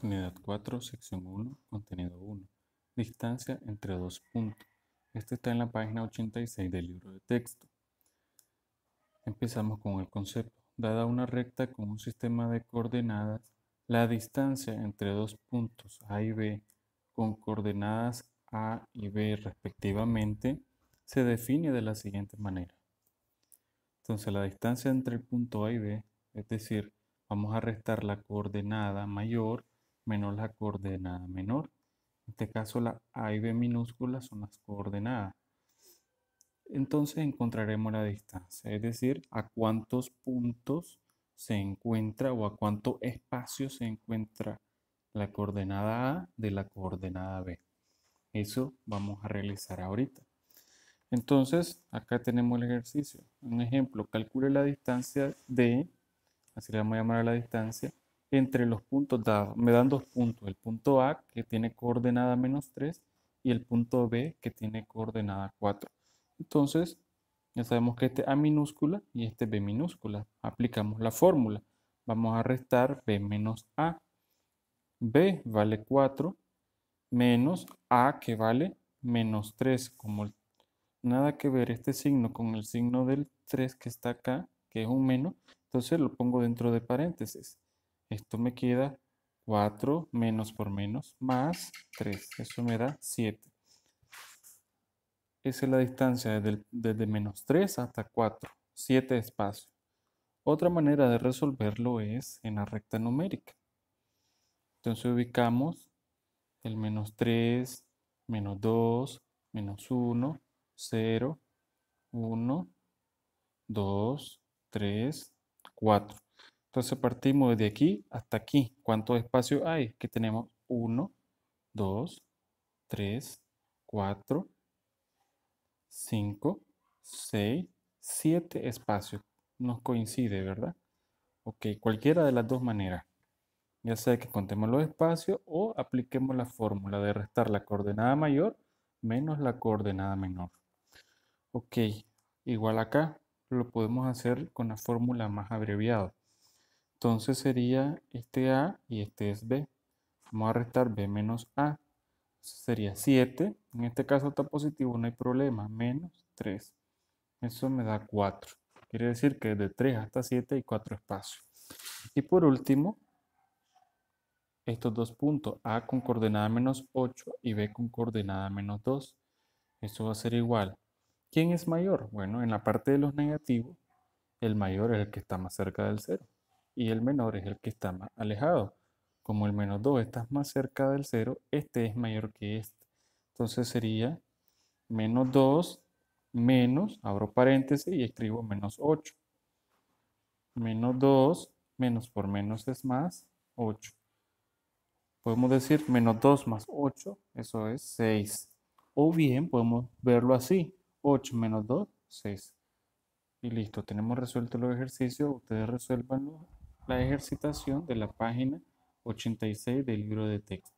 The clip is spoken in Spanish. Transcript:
Unidad 4, sección 1, contenido 1. Distancia entre dos puntos. Este está en la página 86 del libro de texto. Empezamos con el concepto. Dada una recta con un sistema de coordenadas, la distancia entre dos puntos A y B con coordenadas A y B respectivamente se define de la siguiente manera. Entonces la distancia entre el punto A y B, es decir, vamos a restar la coordenada mayor menor la coordenada menor. En este caso la A y B minúsculas son las coordenadas. Entonces encontraremos la distancia, es decir, a cuántos puntos se encuentra o a cuánto espacio se encuentra la coordenada A de la coordenada B. Eso vamos a realizar ahorita. Entonces, acá tenemos el ejercicio. Un ejemplo, calcule la distancia de, así le vamos a llamar a la distancia, entre los puntos dados. Me dan dos puntos, el punto A que tiene coordenada menos 3 y el punto B que tiene coordenada 4. Entonces, ya sabemos que este A minúscula y este B minúscula. Aplicamos la fórmula. Vamos a restar B menos A. B vale 4 menos A que vale menos 3. Como nada que ver este signo con el signo del 3 que está acá, que es un menos, entonces lo pongo dentro de paréntesis. Esto me queda 4 menos por menos más 3. Eso me da 7. Esa es la distancia desde, desde menos 3 hasta 4. 7 espacios. Otra manera de resolverlo es en la recta numérica. Entonces ubicamos el menos 3, menos 2, menos 1, 0, 1, 2, 3, 4. Entonces partimos de aquí hasta aquí. ¿Cuántos espacio hay? Que tenemos 1, 2, 3, 4, 5, 6, 7 espacios. Nos coincide, ¿verdad? Ok, cualquiera de las dos maneras. Ya sea que contemos los espacios o apliquemos la fórmula de restar la coordenada mayor menos la coordenada menor. Ok, igual acá lo podemos hacer con la fórmula más abreviada. Entonces sería este A y este es B. Vamos a restar B menos A. sería 7. En este caso está positivo, no hay problema. Menos 3. Eso me da 4. Quiere decir que de 3 hasta 7 hay 4 espacios. Y por último, estos dos puntos, A con coordenada menos 8 y B con coordenada menos 2. Eso va a ser igual. ¿Quién es mayor? Bueno, en la parte de los negativos, el mayor es el que está más cerca del 0 y el menor es el que está más alejado. Como el menos 2 está más cerca del 0, este es mayor que este. Entonces sería menos 2 menos, abro paréntesis y escribo menos 8. Menos 2 menos por menos es más 8. Podemos decir menos 2 más 8, eso es 6. O bien podemos verlo así, 8 menos 2, 6. Y listo, tenemos resuelto el ejercicio, ustedes resuelvanlo la ejercitación de la página 86 del libro de texto.